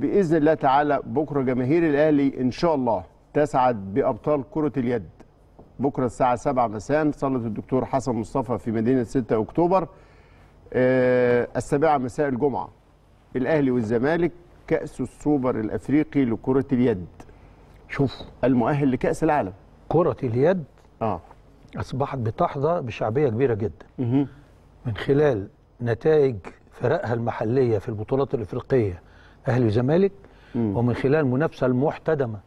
باذن الله تعالى بكره جماهير الاهلي ان شاء الله تسعد بابطال كره اليد بكره الساعه 7 مساء صاله الدكتور حسن مصطفى في مدينه 6 اكتوبر آه، السابعه مساء الجمعه الاهلي والزمالك كاس السوبر الافريقي لكره اليد شوف المؤهل لكاس العالم كره اليد اه اصبحت بتحظى بشعبيه كبيره جدا مه. من خلال نتائج فرقها المحليه في البطولات الافريقيه اهلي وزمالك ومن خلال المنافسه المحتدمه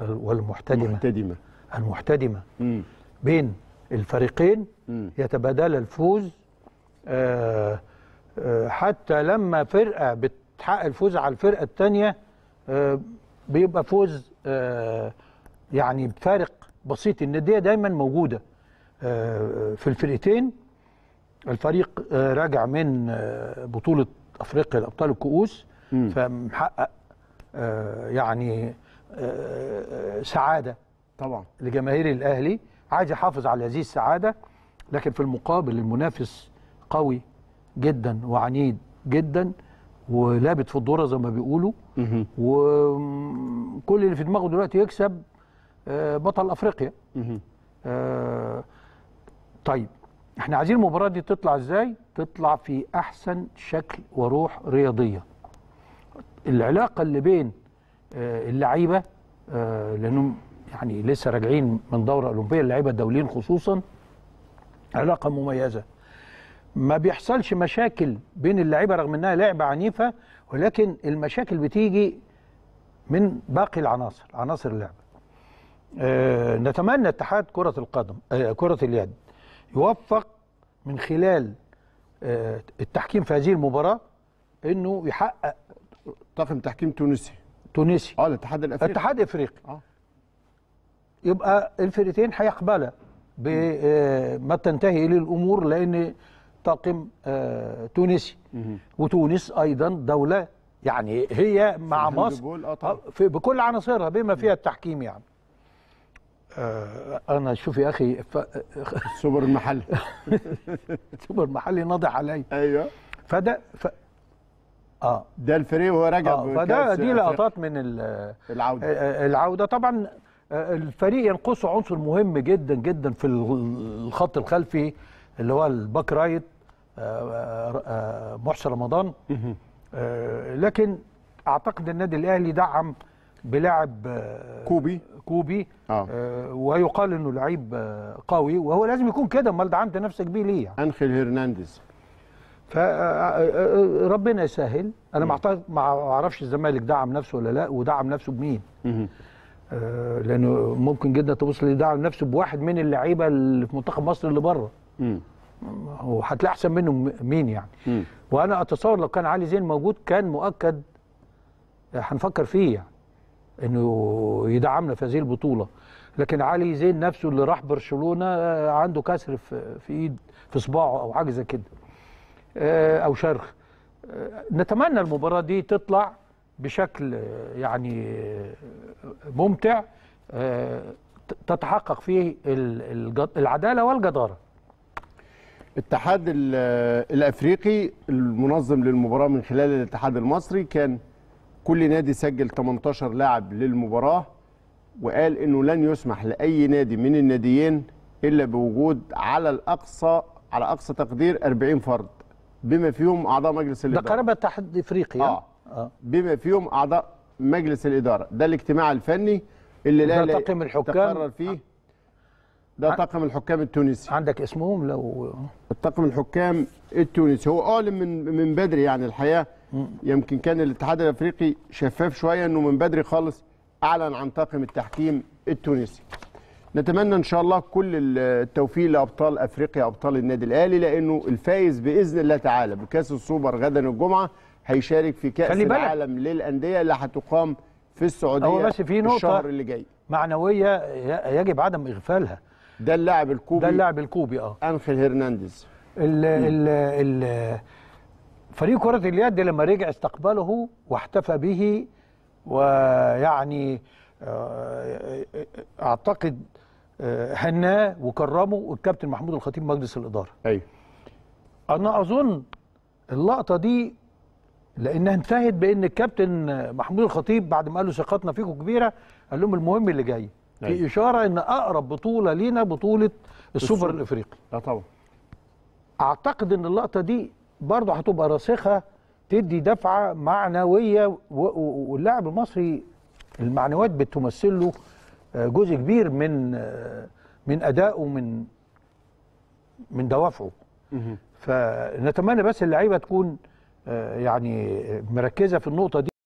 والمحتدمه المحتدمه المحتدمه بين الفريقين يتبادل الفوز آه، آه، حتى لما فرقه بتحقق الفوز على الفرقه الثانيه آه، بيبقى فوز يعني بفارق بسيط النديه دايما موجوده في الفرقتين الفريق راجع من بطوله افريقيا لابطال الكؤوس فمحقق آه، يعني آه، سعاده طبعا لجماهير الاهلي عايز يحافظ على هذه السعاده لكن في المقابل المنافس قوي جدا وعنيد جدا ولابت في الدوره زي ما بيقولوا وكل اللي في دماغه دلوقتي يكسب آه، بطل افريقيا طيب احنا عايزين المباراه دي تطلع ازاي تطلع في احسن شكل وروح رياضيه العلاقه اللي بين آه، اللعيبه آه، لانهم يعني لسه راجعين من دوره اولمبيه اللعيبه الدوليين خصوصا علاقه مميزه ما بيحصلش مشاكل بين اللعيبه رغم انها لعبه عنيفه ولكن المشاكل بتيجي من باقي العناصر عناصر اللعبه أه نتمنى اتحاد كره القدم أه كره اليد يوفق من خلال أه التحكيم في هذه المباراه انه يحقق طاقم تحكيم تونسي تونسي اه الاتحاد الافريقي الاتحاد الافريقي اه يبقى الفرقتين هيقبلا بما آه، تنتهي اليه الامور لان طاقم آه، تونسي وتونس ايضا دوله يعني هي مع مصر آه، في بكل عناصرها بما فيها التحكيم يعني انا شوف يا اخي ف... السوبر المحلي السوبر المحلي ناضح عليا ايوه فده ف... اه ده الفري وهو راجع آه فده دي لقطات من العوده آه، آه، العوده طبعا آه، الفريق ينقصه عنصر مهم جدا جدا في الخط الخلفي اللي هو الباك رايت محسن رمضان لكن اعتقد النادي الاهلي دعم بلاعب كوبي كوبي آه. ويقال انه لعيب قوي وهو لازم يكون كده امال دعمت نفسك بيه ليه يعني انخيل هرنانديز فربنا يسهل انا ما اعرفش الزمالك دعم نفسه ولا لا ودعم نفسه بمين آه، لانه ممكن جدا تبص لدعم نفسه بواحد من اللعيبه اللي في منتخب مصر اللي بره وهتلاقي احسن منه مين يعني وانا اتصور لو كان علي زين موجود كان مؤكد هنفكر فيه يعني انه يدعمنا في هذه البطوله لكن علي زين نفسه اللي راح برشلونه آه، عنده كسر في في ايد في صباعه او حاجه زي كده آه، او شرخ آه، نتمنى المباراه دي تطلع بشكل آه، يعني ممتع تتحقق فيه العداله والجداره الاتحاد الافريقي المنظم للمباراه من خلال الاتحاد المصري كان كل نادي سجل 18 لاعب للمباراه وقال انه لن يسمح لاي نادي من الناديين الا بوجود على الاقصى على اقصى تقدير 40 فرد بما فيهم اعضاء مجلس الاداره ده قرابه اتحاد افريقيا آه. اه بما فيهم اعضاء مجلس الاداره ده الاجتماع الفني اللي لا طاقم الحكام تقرر فيه ده طاقم الحكام التونسي عندك اسمهم لو الطاقم الحكام التونسي هو اعلن آه، من من بدري يعني الحقيقه يمكن كان الاتحاد الافريقي شفاف شويه انه من بدري خالص اعلن عن طاقم التحكيم التونسي نتمنى ان شاء الله كل التوفيق لابطال افريقيا ابطال النادي الاهلي لانه الفايز باذن الله تعالى بكاس السوبر غدا الجمعه هيشارك في كاس العالم للانديه اللي هتقام في السعوديه هو بس في نقطه الشهر اللي جاي معنويه يجب عدم اغفالها ده اللاعب الكوبي ده اللاعب الكوبي اه انخيل هرنانديز ال ال ال فريق كره اليد لما رجع استقبله واحتفى به ويعني آه، اعتقد هناه وكرمه والكابتن محمود الخطيب مجلس الاداره ايوه انا اظن اللقطه دي لانها انتهت بان الكابتن محمود الخطيب بعد ما قال له ثقتنا فيكم كبيره قال لهم المهم اللي جاي أيوة. في اشاره ان اقرب بطوله لينا بطوله السوبر الافريقي لا آه، طبعا اعتقد ان اللقطه دي برضه هتبقى راسخه تدي دفعه معنويه واللاعب المصري المعنويات بتمثل له جزء كبير من من ادائه من من دوافعه فنتمنى بس اللعيبه تكون آه، يعني مركزه في النقطه دي